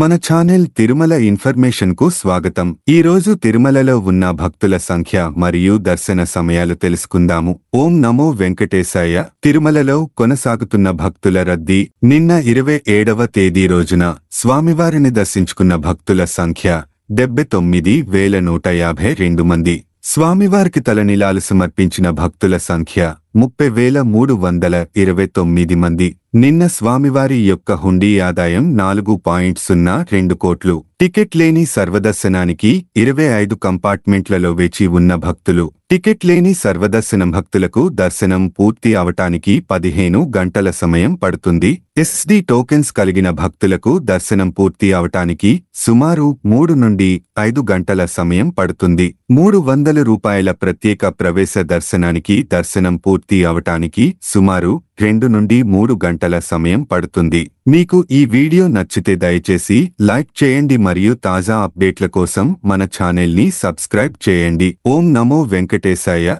మన ఛానల్ తిరుమల ఇన్ఫర్మేషన్కు స్వాగతం ఈరోజు తిరుమలలో ఉన్న భక్తుల సంఖ్య మరియు దర్శన సమయాలు తెలుసుకుందాము ఓం నమో వెంకటేశాయ తిరుమలలో కొనసాగుతున్న భక్తుల రద్దీ నిన్న ఇరవై ఏడవ తేదీ రోజున స్వామివారిని దర్శించుకున్న భక్తుల సంఖ్య డెబ్బై తొమ్మిది వేల నూట యాభై రెండు మంది స్వామివారికి తలనిలాలు సమర్పించిన భక్తుల సంఖ్య ముప్పై వేల మూడు వందల ఇరవై తొమ్మిది మంది నిన్న స్వామివారి యొక్క హుండీ ఆదాయం నాలుగు పాయింట్ సున్నా రెండు కోట్లు టికెట్ లేని సర్వదర్శనానికి ఇరవై ఐదు కంపార్ట్మెంట్లలో వేచి ఉన్న భక్తులు టికెట్ లేని సర్వదర్శన భక్తులకు దర్శనం పూర్తి అవటానికి పదిహేను గంటల సమయం పడుతుంది ఎస్డి టోకెన్స్ కలిగిన భక్తులకు దర్శనం పూర్తి అవటానికి సుమారు మూడు నుండి ఐదు గంటల సమయం పడుతుంది మూడు వందల రూపాయల ప్రత్యేక ప్రవేశ దర్శనానికి దర్శనం పూర్తి అవటానికి సుమారు రెండు నుండి మూడు గంటల సమయం పడుతుంది మీకు ఈ వీడియో నచ్చితే దయచేసి లైక్ చేయండి మరియు తాజా అప్డేట్ల కోసం మన ఛానల్ని సబ్స్క్రైబ్ చేయండి ఓం నమో వెంకటేశాయ